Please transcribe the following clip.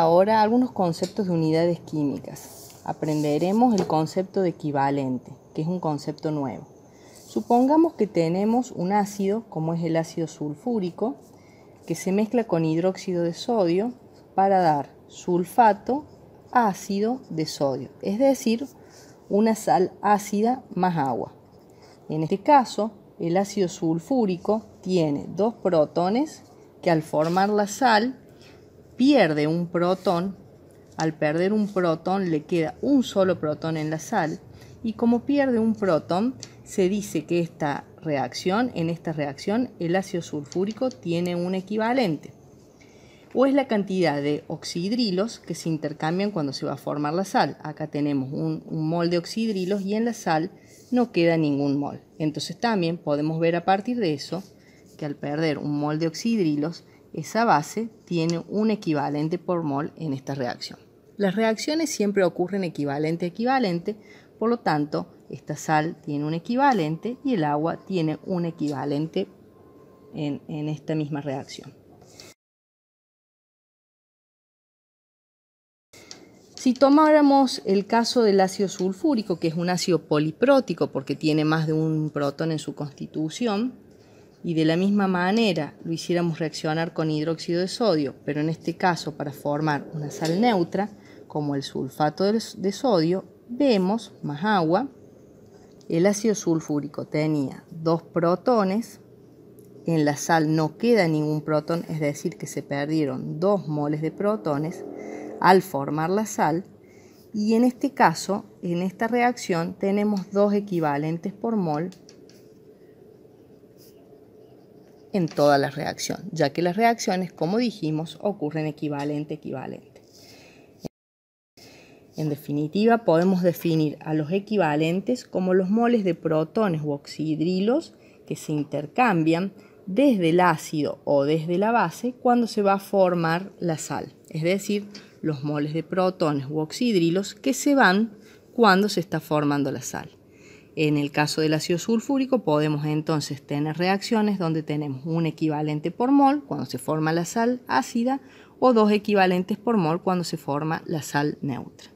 ahora algunos conceptos de unidades químicas. Aprenderemos el concepto de equivalente, que es un concepto nuevo. Supongamos que tenemos un ácido, como es el ácido sulfúrico, que se mezcla con hidróxido de sodio para dar sulfato ácido de sodio, es decir, una sal ácida más agua. En este caso, el ácido sulfúrico tiene dos protones que al formar la sal pierde un protón, al perder un protón le queda un solo protón en la sal y como pierde un protón se dice que esta reacción, en esta reacción el ácido sulfúrico tiene un equivalente o es la cantidad de oxidrilos que se intercambian cuando se va a formar la sal. Acá tenemos un, un, mol de oxidrilos y en la sal no queda ningún mol. Entonces también podemos ver a partir de eso que al perder un mol de oxidrilos esa base tiene un equivalente por mol en esta reacción. Las reacciones siempre ocurren equivalente a equivalente, por lo tanto, esta sal tiene un equivalente y el agua tiene un equivalente en, esta misma reacción. Si tomáramos el caso del ácido sulfúrico, que es un ácido poliprótico porque tiene más de un protón en su constitución, y de la misma manera lo hiciéramos reaccionar con hidróxido de sodio, pero en este caso para formar una sal neutra, como el sulfato de sodio, vemos más agua. El ácido sulfúrico tenía dos protones, en la sal no queda ningún protón, es decir, que se perdieron dos moles de protones al formar la sal. Y en este caso, en esta reacción, tenemos dos equivalentes por mol en toda la reacción, ya que las reacciones, como dijimos, ocurren equivalente, equivalente. En definitiva, podemos definir a los equivalentes como los moles de protones u oxidrilos que se intercambian desde el ácido o desde la base cuando se va a formar la sal, es decir, los moles de protones u oxidrilos que se van cuando se está formando la sal. En el caso del ácido sulfúrico podemos entonces tener reacciones donde tenemos un equivalente por mol cuando se forma la sal ácida o dos equivalentes por mol cuando se forma la sal neutra.